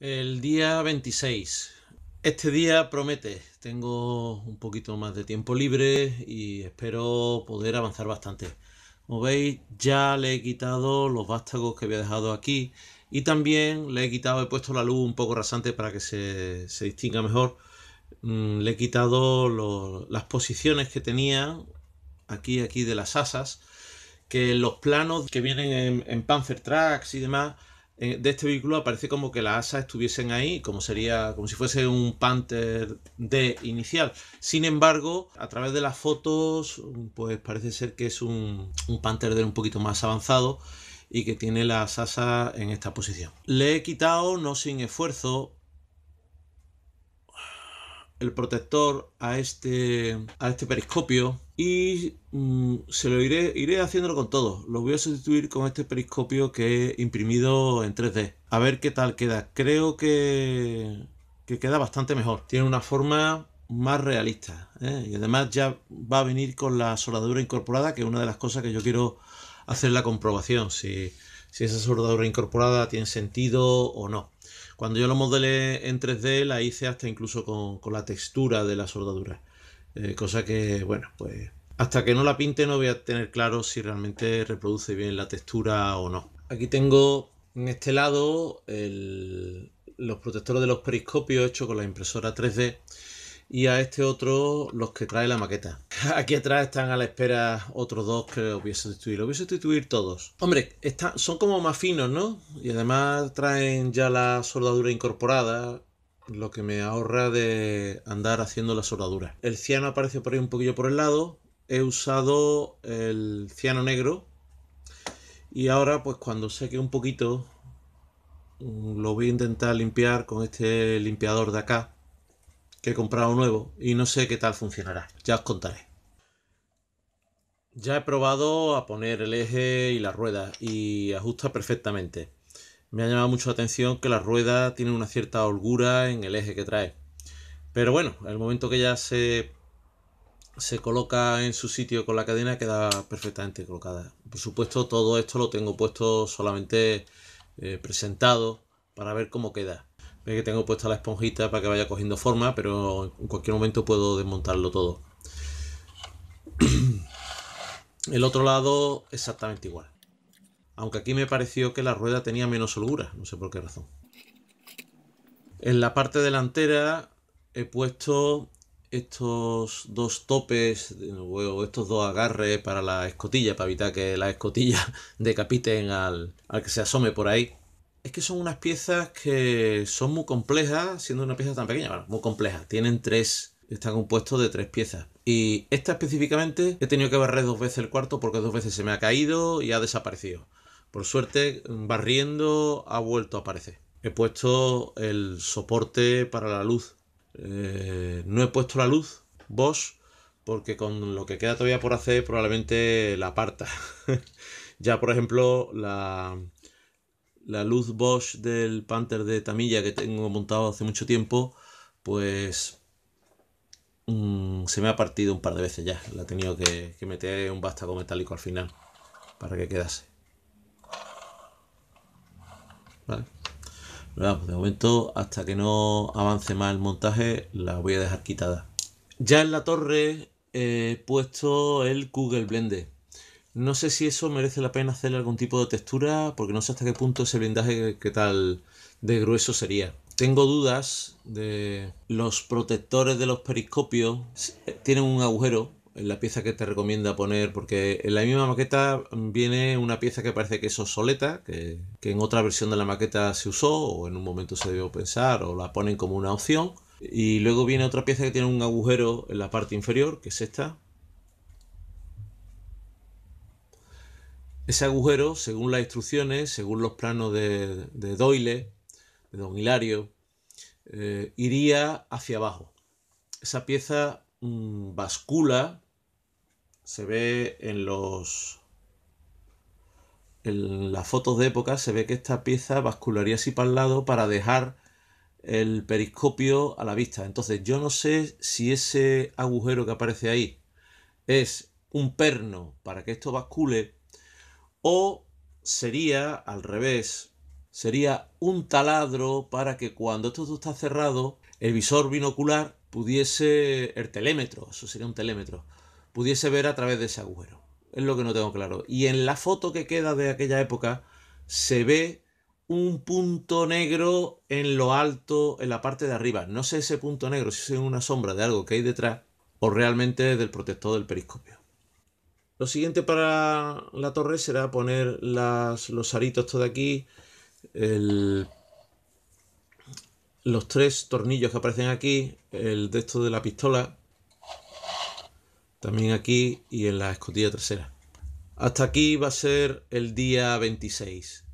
El día 26. Este día promete, tengo un poquito más de tiempo libre y espero poder avanzar bastante. Como veis, ya le he quitado los vástagos que había dejado aquí y también le he quitado, he puesto la luz un poco rasante para que se, distinga mejor. Mm, le he quitado las posiciones que tenía aquí, aquí de las asas, que los planos que vienen en, en Panther Tracks y demás eh, de este vehículo aparece como que las asas estuviesen ahí, como sería, como si fuese un Panther D inicial. Sin embargo, a través de las fotos, pues parece ser que es un, un Panther D un poquito más avanzado y que tiene las asas en esta posición. Le he quitado, no sin esfuerzo, el protector a este, a este periscopio y mm, se lo iré, iré haciéndolo con todo. Lo voy a sustituir con este periscopio que he imprimido en 3D. A ver qué tal queda. Creo que, que queda bastante mejor. Tiene una forma más realista. ¿eh? Y además ya va a venir con la soldadura incorporada, que es una de las cosas que yo quiero hacer la comprobación. Si, si esa soldadura incorporada tiene sentido o no. Cuando yo lo modelé en 3D, la hice hasta incluso con, la textura de la soldadura. Eh, cosa que, bueno, pues hasta que no la pinte no voy a tener claro si realmente reproduce bien la textura o no. Aquí tengo en este lado los protectores de los periscopios hechos con la impresora 3D y a este otro los que trae la maqueta. Aquí atrás están a la espera otros dos que los voy a sustituir. Los voy a sustituir todos. Hombre, son como más finos, ¿no? Y además traen ya la soldadura incorporada, lo que me ahorra de andar haciendo la soldadura. El ciano aparece por ahí un poquillo por el lado. He usado el ciano negro. Y ahora, pues cuando seque un poquito, mm, lo voy a intentar limpiar con este limpiador de acá que he comprado nuevo y no sé qué tal funcionará. Ya os contaré. Ya he probado a poner el eje y la rueda y ajusta perfectamente. Me ha llamado mucho la atención que la rueda tiene una cierta holgura en el eje que trae. Pero bueno, el momento que ya se, se coloca en su sitio con la cadena queda perfectamente colocada. Por supuesto todo esto lo tengo puesto solamente eh, presentado para ver cómo queda. Eh, que tengo puesta la esponjita para que vaya cogiendo forma, pero en cualquier momento puedo desmontarlo todo. El otro lado exactamente igual. Aunque aquí me pareció que la rueda tenía menos holgura, no sé por qué razón. En la parte delantera he puesto estos dos topes estos dos agarres para la escotilla, para evitar que la escotilla decapiten al que se asome por ahí es que son unas piezas que son muy complejas, siendo una pieza tan pequeña, bueno, muy compleja tienen tres, está compuesto de tres piezas. Y esta específicamente he tenido que barrer dos veces el cuarto porque dos veces se me ha caído y ha desaparecido. Por suerte, barriendo ha vuelto a aparecer. He puesto el soporte para la luz. Eh, no he puesto la luz vos porque con lo que queda todavía por hacer probablemente la aparta. ya por ejemplo la, la luz Bosch del Panther de Tamilla que tengo montado hace mucho tiempo, pues mm, se me ha partido un par de veces ya. La he tenido que, meter un vástago metálico al final para que quedase. de momento, hasta que no avance más el montaje, la voy a dejar quitada. Ya en la torre eh, he puesto el Google Blender no sé si eso merece la pena hacerle algún tipo de textura, porque no sé hasta qué punto ese blindaje, que tal de grueso sería. Tengo dudas de los protectores de los periscopios. Tienen un agujero en la pieza que te recomienda poner, porque en la misma maqueta viene una pieza que parece que es obsoleta, que, que en otra versión de la maqueta se usó o en un momento se debió pensar o la ponen como una opción. Y luego viene otra pieza que tiene un agujero en la parte inferior, que es esta, Ese agujero, según las instrucciones, según los planos de, Doyle, de Don Hilario, eh, iría hacia abajo. Esa pieza mm, bascula, se ve en los... En las fotos de época se ve que esta pieza bascularía así para el lado para dejar el periscopio a la vista. Entonces yo no sé si ese agujero que aparece ahí es un perno para que esto bascule o sería al revés, sería un taladro para que cuando esto está cerrado, el visor binocular pudiese, el telémetro, eso sería un telémetro, pudiese ver a través de ese agujero. Es lo que no tengo claro. Y en la foto que queda de aquella época se ve un punto negro en lo alto, en la parte de arriba. No sé ese punto negro si es una sombra de algo que hay detrás o realmente del protector del periscopio. Lo siguiente para la torre será poner los aritos todo aquí, los tres tornillos que aparecen aquí, el de esto de la pistola, también aquí y en la escotilla trasera. Hasta aquí va a ser el día 26.